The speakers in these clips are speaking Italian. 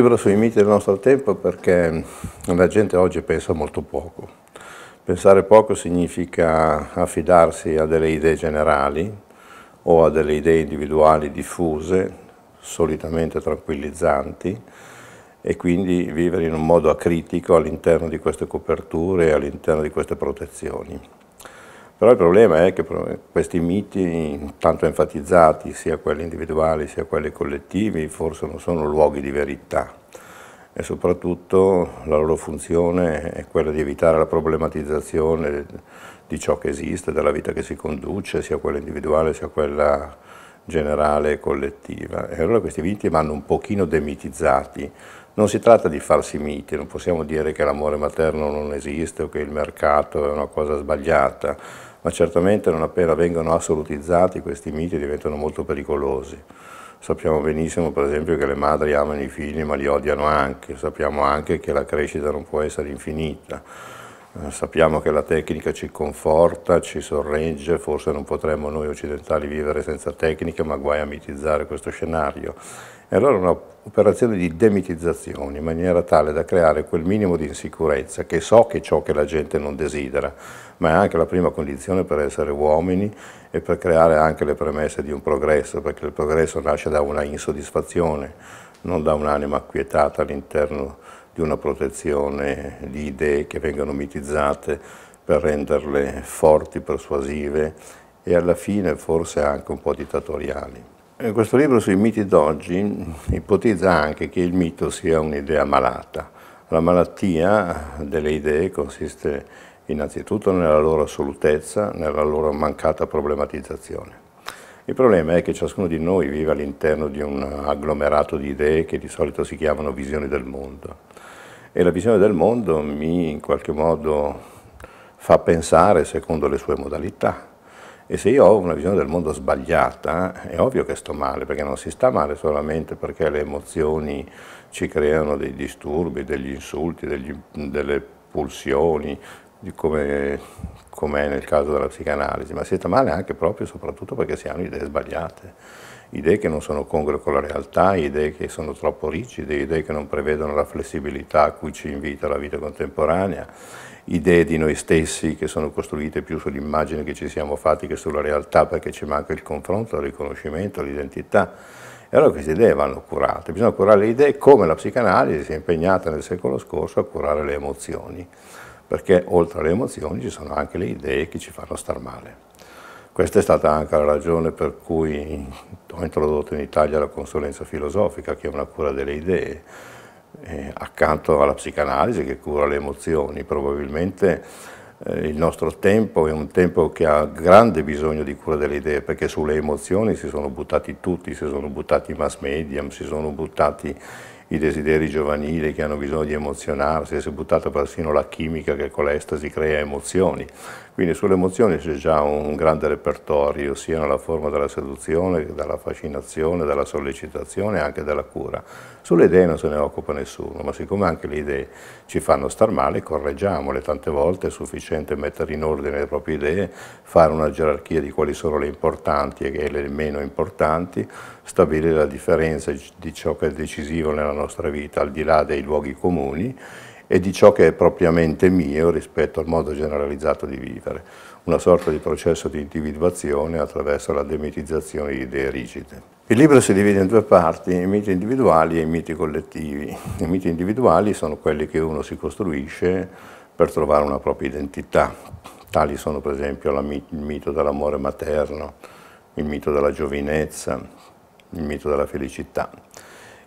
libro sui miti del nostro tempo perché la gente oggi pensa molto poco. Pensare poco significa affidarsi a delle idee generali o a delle idee individuali diffuse, solitamente tranquillizzanti, e quindi vivere in un modo acritico all'interno di queste coperture e all'interno di queste protezioni. Però il problema è che questi miti, tanto enfatizzati, sia quelli individuali sia quelli collettivi, forse non sono luoghi di verità e soprattutto la loro funzione è quella di evitare la problematizzazione di ciò che esiste, della vita che si conduce, sia quella individuale sia quella generale e collettiva. E allora questi miti vanno un pochino demitizzati. Non si tratta di farsi miti, non possiamo dire che l'amore materno non esiste o che il mercato è una cosa sbagliata ma certamente non appena vengono assolutizzati questi miti diventano molto pericolosi. Sappiamo benissimo per esempio che le madri amano i figli ma li odiano anche, sappiamo anche che la crescita non può essere infinita eh, sappiamo che la tecnica ci conforta, ci sorregge, forse non potremmo noi occidentali vivere senza tecnica, ma guai a mitizzare questo scenario. E allora un'operazione di demitizzazione in maniera tale da creare quel minimo di insicurezza che so che è ciò che la gente non desidera, ma è anche la prima condizione per essere uomini e per creare anche le premesse di un progresso, perché il progresso nasce da una insoddisfazione, non da un'anima acquietata all'interno di una protezione di idee che vengono mitizzate per renderle forti, persuasive e alla fine forse anche un po' dittatoriali. E eh, questo libro sui miti d'oggi ipotizza anche che il mito sia un'idea malata. La malattia delle idee consiste innanzitutto nella loro assolutezza, nella loro mancata problematizzazione. Il problema è che ciascuno di noi vive all'interno di un agglomerato di idee che di solito si chiamano visioni del mondo e la visione del mondo mi in qualche modo fa pensare secondo le sue modalità. E se io ho una visione del mondo sbagliata, è ovvio che sto male, perché non si sta male solamente perché le emozioni ci creano dei disturbi, degli insulti, degli, delle pulsioni, come, come è nel caso della psicanalisi, ma si sta male anche proprio e soprattutto perché si hanno idee sbagliate idee che non sono congrue con la realtà, idee che sono troppo rigide, idee che non prevedono la flessibilità a cui ci invita la vita contemporanea, idee di noi stessi che sono costruite più sull'immagine che ci siamo fatti che sulla realtà perché ci manca il confronto, il riconoscimento, l'identità. E allora queste idee vanno curate, bisogna curare le idee come la psicanalisi si è impegnata nel secolo scorso a curare le emozioni, perché oltre alle emozioni ci sono anche le idee che ci fanno star male. Questa è stata anche la ragione per cui ho introdotto in Italia la consulenza filosofica, che è una cura delle idee, eh, accanto alla psicanalisi che cura le emozioni. Probabilmente eh, il nostro tempo è un tempo che ha grande bisogno di cura delle idee, perché sulle emozioni si sono buttati tutti, si sono buttati i mass media, si sono buttati i desideri giovanili che hanno bisogno di emozionarsi, si è buttata persino la chimica che con l'estasi crea emozioni. Quindi sulle emozioni c'è già un grande repertorio, sia nella forma della seduzione, della dalla fascinazione, dalla sollecitazione e anche della cura. Sulle idee non se ne occupa nessuno, ma siccome anche le idee ci fanno star male, correggiamole. Tante volte è sufficiente mettere in ordine le proprie idee, fare una gerarchia di quali sono le importanti e le meno importanti, stabilire la differenza di ciò che è decisivo nella nostra vita, al di là dei luoghi comuni e di ciò che è propriamente mio rispetto al modo generalizzato di vivere, una sorta di processo di individuazione attraverso la demitizzazione di idee rigide. Il libro si divide in due parti, i miti individuali e i miti collettivi. I miti individuali sono quelli che uno si costruisce per trovare una propria identità. Tali sono per esempio il mito dell'amore materno, il mito della giovinezza, il mito della felicità.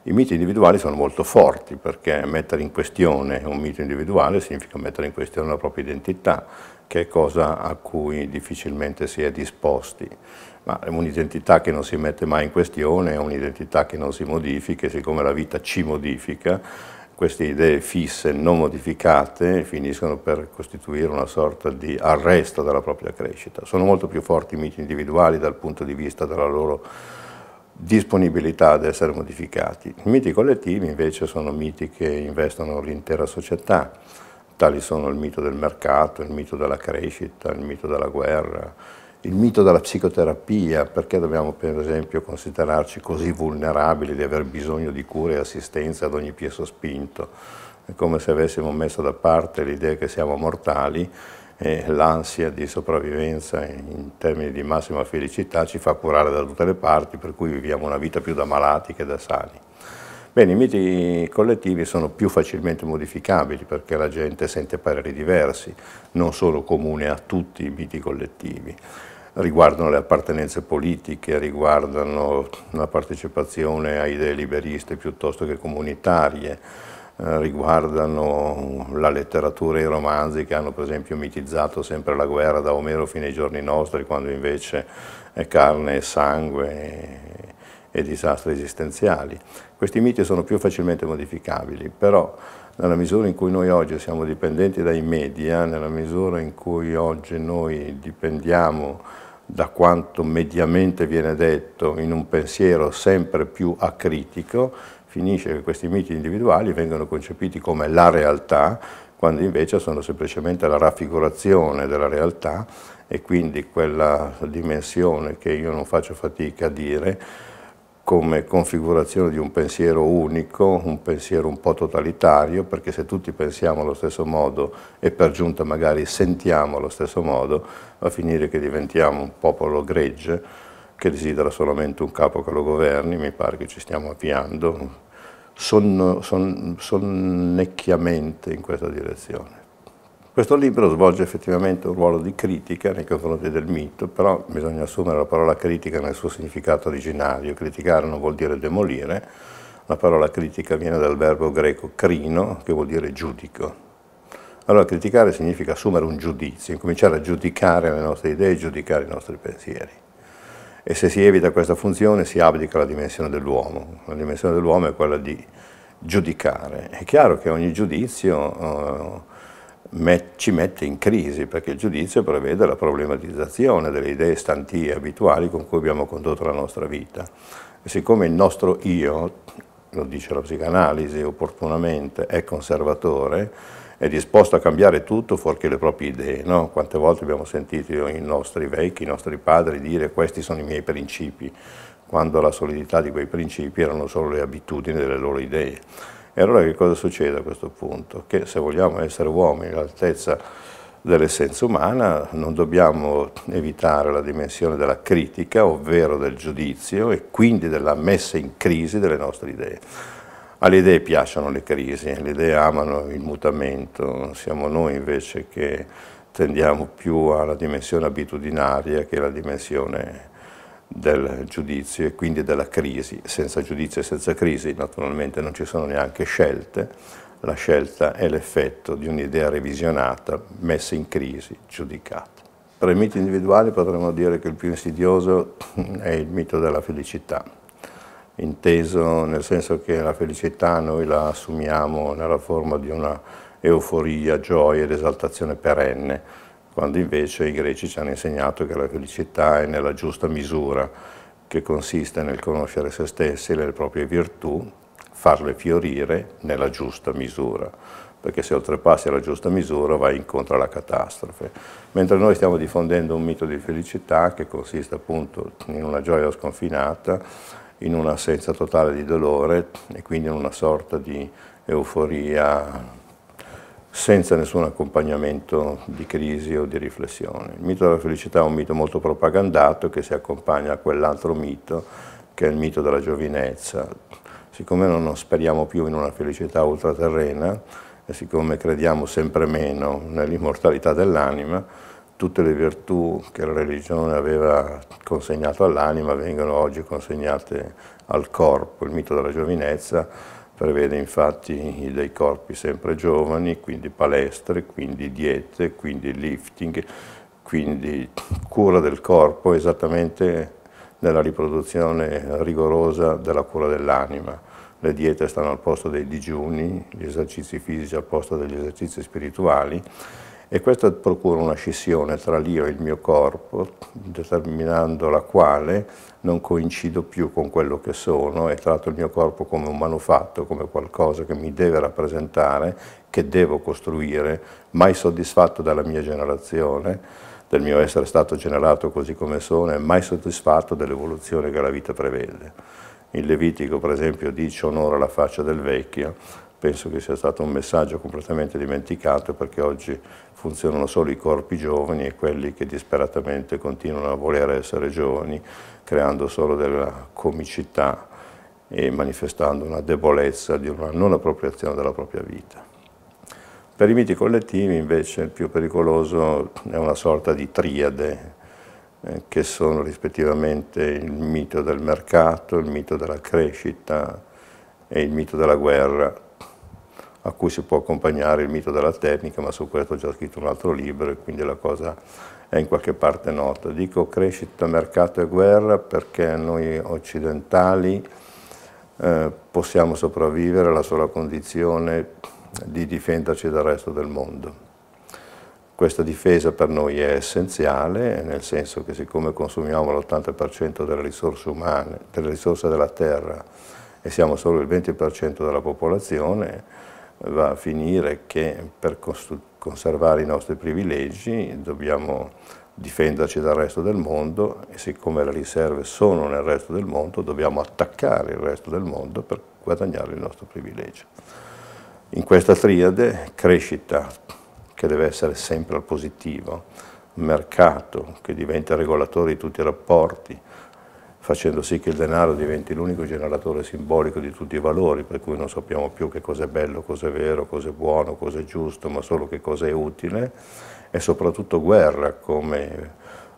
I miti individuali sono molto forti perché mettere in questione un mito individuale significa mettere in questione la propria identità, che è cosa a cui difficilmente si è disposti. Ma un'identità che non si mette mai in questione è un'identità che non si modifica e siccome la vita ci modifica, queste idee fisse, non modificate, finiscono per costituire una sorta di arresto della propria crescita. Sono molto più forti i miti individuali dal punto di vista della loro disponibilità ad essere modificati. I miti collettivi invece sono miti che investono l'intera società, tali sono il mito del mercato, il mito della crescita, il mito della guerra, il mito della psicoterapia, perché dobbiamo per esempio considerarci così vulnerabili di aver bisogno di cure e assistenza ad ogni piezo spinto, è come se avessimo messo da parte l'idea che siamo mortali eh, l'ansia di sopravvivenza in termini di massima felicità ci fa curare da tutte le parti, per cui viviamo una vita più da malati che da sani. Bene, i miti collettivi sono più facilmente modificabili perché la gente sente pareri diversi, non solo comune a tutti i miti collettivi riguardano le appartenenze politiche, riguardano la partecipazione a idee liberiste piuttosto che comunitarie, eh, riguardano la letteratura e i romanzi che hanno per esempio mitizzato sempre la guerra da Omero fino ai giorni nostri, quando invece è carne e sangue e disastri esistenziali. Questi miti sono più facilmente modificabili, però nella misura in cui noi oggi siamo dipendenti dai media, nella misura in cui oggi noi dipendiamo da quanto mediamente viene detto in un pensiero sempre più acritico, finisce che questi miti individuali vengono concepiti come la realtà, quando invece sono semplicemente la raffigurazione della realtà e quindi quella dimensione che io non faccio fatica a dire come configurazione di un pensiero unico, un pensiero un po' totalitario, perché se tutti pensiamo allo stesso modo e per giunta magari sentiamo allo stesso modo, va a finire che diventiamo un popolo gregge che desidera solamente un capo che lo governi, mi pare che ci stiamo avviando sonno, son, sonnecchiamente in questa direzione. Questo libro svolge effettivamente un ruolo di critica nei confronti del mito, però bisogna assumere la parola critica nel suo significato originario. Criticare non vuol dire demolire, la parola critica viene dal verbo greco crino, che vuol dire giudico. Allora criticare significa assumere un giudizio, incominciare a giudicare le nostre idee, giudicare i nostri pensieri e se si evita questa funzione si abdica la dimensione dell'uomo. La dimensione dell'uomo è quella di giudicare. È chiaro che ogni giudizio eh, met, ci mette in crisi, perché il giudizio prevede la problematizzazione delle idee stantie abituali con cui abbiamo condotto la nostra vita. E siccome il nostro io, lo dice la psicanalisi opportunamente, è conservatore, è disposto a cambiare tutto fuorché le proprie idee. No? Quante volte abbiamo sentito i nostri vecchi, i nostri padri dire questi sono i miei principi, quando la solidità di quei principi erano solo le abitudini delle loro idee. E allora che cosa succede a questo punto? Che se vogliamo essere uomini all'altezza dell'essenza umana non dobbiamo evitare la dimensione della critica, ovvero del giudizio e quindi della messa in crisi delle nostre idee. Alle ah, idee piacciono le crisi, le idee amano il mutamento, siamo noi invece che tendiamo più alla dimensione abitudinaria che alla dimensione del giudizio e quindi della crisi. Senza giudizio e senza crisi naturalmente non ci sono neanche scelte, la scelta è l'effetto di un'idea revisionata, messa in crisi, giudicata. Tra i miti individuali potremmo dire che il più insidioso è il mito della felicità inteso nel senso che la felicità noi la assumiamo nella forma di una euforia, gioia ed esaltazione perenne, quando invece i greci ci hanno insegnato che la felicità è nella giusta misura, che consiste nel conoscere se stessi e le proprie virtù, farle fiorire nella giusta misura, perché se oltrepassi la giusta misura vai incontro alla catastrofe. Mentre noi stiamo diffondendo un mito di felicità che consiste appunto in una gioia sconfinata, in un'assenza totale di dolore e quindi in una sorta di euforia senza nessun accompagnamento di crisi o di riflessione. Il mito della felicità è un mito molto propagandato che si accompagna a quell'altro mito che è il mito della giovinezza. Siccome non speriamo più in una felicità ultraterrena e siccome crediamo sempre meno nell'immortalità dell'anima, tutte le virtù che la religione aveva consegnato all'anima vengono oggi consegnate al corpo. Il mito della giovinezza prevede infatti dei corpi sempre giovani, quindi palestre, quindi diete, quindi lifting, quindi cura del corpo esattamente nella riproduzione rigorosa della cura dell'anima. Le diete stanno al posto dei digiuni, gli esercizi fisici al posto degli esercizi spirituali e questo procura una scissione tra l'io e il mio corpo, determinando la quale non coincido più con quello che sono e tratto il mio corpo come un manufatto, come qualcosa che mi deve rappresentare, che devo costruire, mai soddisfatto dalla mia generazione, del mio essere stato generato così come sono e mai soddisfatto dell'evoluzione che la vita prevede. Il Levitico, per esempio, dice onora la faccia del vecchio, penso che sia stato un messaggio completamente dimenticato perché oggi funzionano solo i corpi giovani e quelli che disperatamente continuano a voler essere giovani, creando solo della comicità e manifestando una debolezza di una non appropriazione della propria vita. Per i miti collettivi invece il più pericoloso è una sorta di triade eh, che sono rispettivamente il mito del mercato, il mito della crescita e il mito della guerra, a cui si può accompagnare il mito della tecnica, ma su questo ho già scritto un altro libro e quindi la cosa è in qualche parte nota. Dico crescita, mercato e guerra perché noi occidentali eh, possiamo sopravvivere alla sola condizione di difenderci dal resto del mondo. Questa difesa per noi è essenziale, nel senso che siccome consumiamo l'80% delle risorse umane, delle risorse della terra, e siamo solo il 20% della popolazione, va a finire che per conservare i nostri privilegi dobbiamo difenderci dal resto del mondo e siccome le riserve sono nel resto del mondo dobbiamo attaccare il resto del mondo per guadagnare il nostro privilegio. In questa triade crescita, che deve essere sempre al positivo, mercato che diventa regolatore di tutti i rapporti, facendo sì che il denaro diventi l'unico generatore simbolico di tutti i valori, per cui non sappiamo più che cosa è bello, cosa è vero, cosa è buono, cosa è giusto, ma solo che cosa è utile, e soprattutto guerra come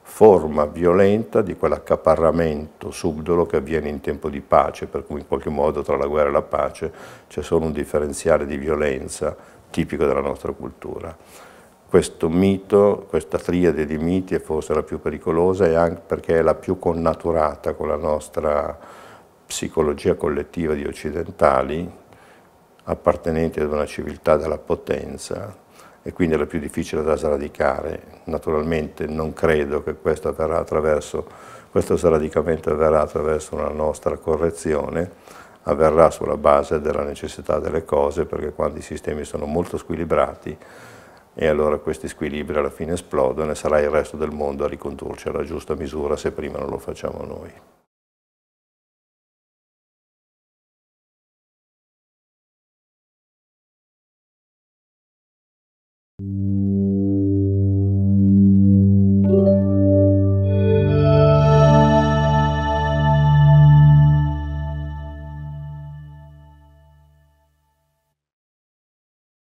forma violenta di quell'accaparramento subdolo che avviene in tempo di pace, per cui in qualche modo tra la guerra e la pace c'è solo un differenziale di violenza tipico della nostra cultura questo mito, questa triade di miti è forse la più pericolosa e anche perché è la più connaturata con la nostra psicologia collettiva di occidentali, appartenenti ad una civiltà della potenza e quindi è la più difficile da sradicare. Naturalmente non credo che questo, avverrà attraverso, questo sradicamento avverrà attraverso una nostra correzione, avverrà sulla base della necessità delle cose perché quando i sistemi sono molto squilibrati e allora questi squilibri alla fine esplodono e sarà il resto del mondo a ricondurci alla giusta misura se prima non lo facciamo noi.